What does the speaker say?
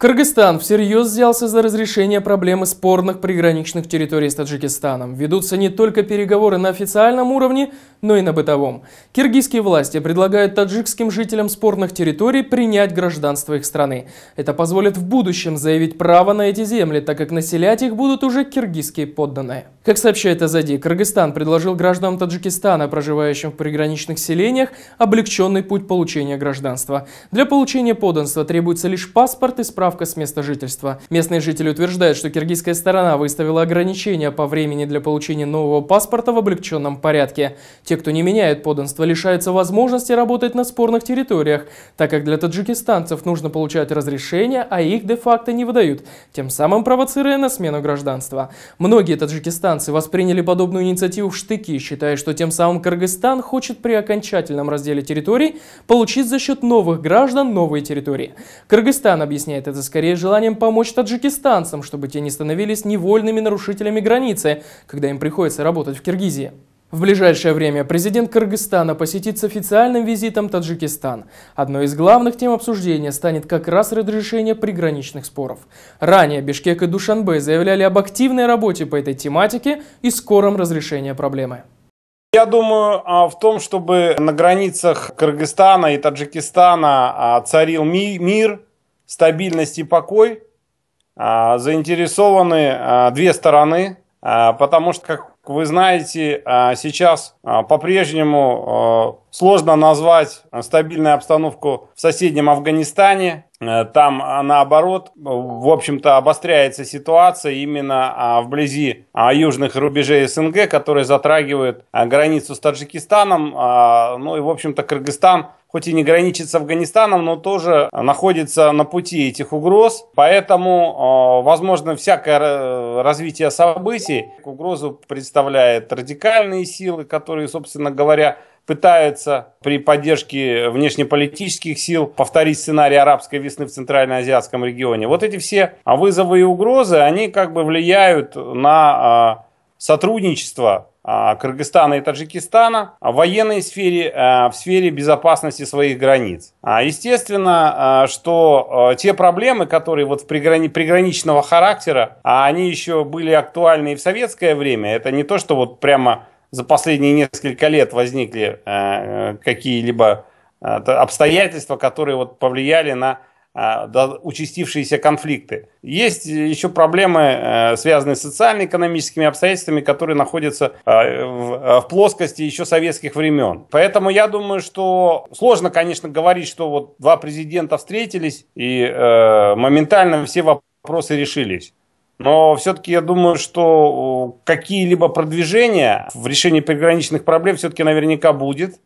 Кыргызстан всерьез взялся за разрешение проблемы спорных приграничных территорий с Таджикистаном. Ведутся не только переговоры на официальном уровне, но и на бытовом. Киргизские власти предлагают таджикским жителям спорных территорий принять гражданство их страны. Это позволит в будущем заявить право на эти земли, так как населять их будут уже киргизские подданные. Как сообщает Азади, Кыргызстан предложил гражданам Таджикистана, проживающим в приграничных селениях, облегченный путь получения гражданства. Для получения подданства требуется лишь паспорт и справка с места жительства. Местные жители утверждают, что киргизская сторона выставила ограничения по времени для получения нового паспорта в облегченном порядке. Те, кто не меняет подданство, лишаются возможности работать на спорных территориях, так как для таджикистанцев нужно получать разрешение, а их де-факто не выдают, тем самым провоцируя на смену гражданства. Многие таджикистанцы Кыргызстанцы восприняли подобную инициативу в штыки, считая, что тем самым Кыргызстан хочет при окончательном разделе территорий получить за счет новых граждан новые территории. Кыргызстан объясняет это скорее желанием помочь таджикистанцам, чтобы те не становились невольными нарушителями границы, когда им приходится работать в Киргизии. В ближайшее время президент Кыргызстана посетит с официальным визитом Таджикистан. Одной из главных тем обсуждения станет как раз разрешение приграничных споров. Ранее Бишкек и Душанбе заявляли об активной работе по этой тематике и скором разрешении проблемы. Я думаю, а, в том, чтобы на границах Кыргызстана и Таджикистана а, царил мир, стабильность и покой, а, заинтересованы две стороны, потому что, как вы знаете, а, сейчас а, по-прежнему а, сложно назвать стабильную обстановку в соседнем Афганистане. Э, там, наоборот, в общем-то, обостряется ситуация именно вблизи южных рубежей СНГ, которые затрагивают границу с Таджикистаном. Ну и, в общем-то, Кыргызстан хоть и не граничит с Афганистаном, но тоже э, находится на пути этих угроз. Поэтому, э, возможно, всякое э, развитие событий угрозу представляет радикальные силы, которые, собственно говоря, пытаются при поддержке внешнеполитических сил повторить сценарий арабской весны в Центральноазиатском регионе. Вот эти все вызовы и угрозы, они как бы влияют на сотрудничество а, Кыргызстана и Таджикистана а, в военной сфере, а, в сфере безопасности своих границ. Естественно, что те проблемы, которые вот приграни, приграничного характера, они еще были актуальны и в советское время. Это не то, что вот прямо за последние несколько лет возникли какие-либо обстоятельства, которые вот повлияли на а, участившиеся конфликты. Есть еще проблемы, э, связанные с социально-экономическими обстоятельствами, которые находятся э, э, в плоскости еще советских времен. Поэтому я думаю, что сложно, конечно, говорить, что вот два президента встретились и моментально все вопросы решились. Но все-таки я думаю, что какие-либо продвижения в решении приграничных проблем все-таки наверняка будет.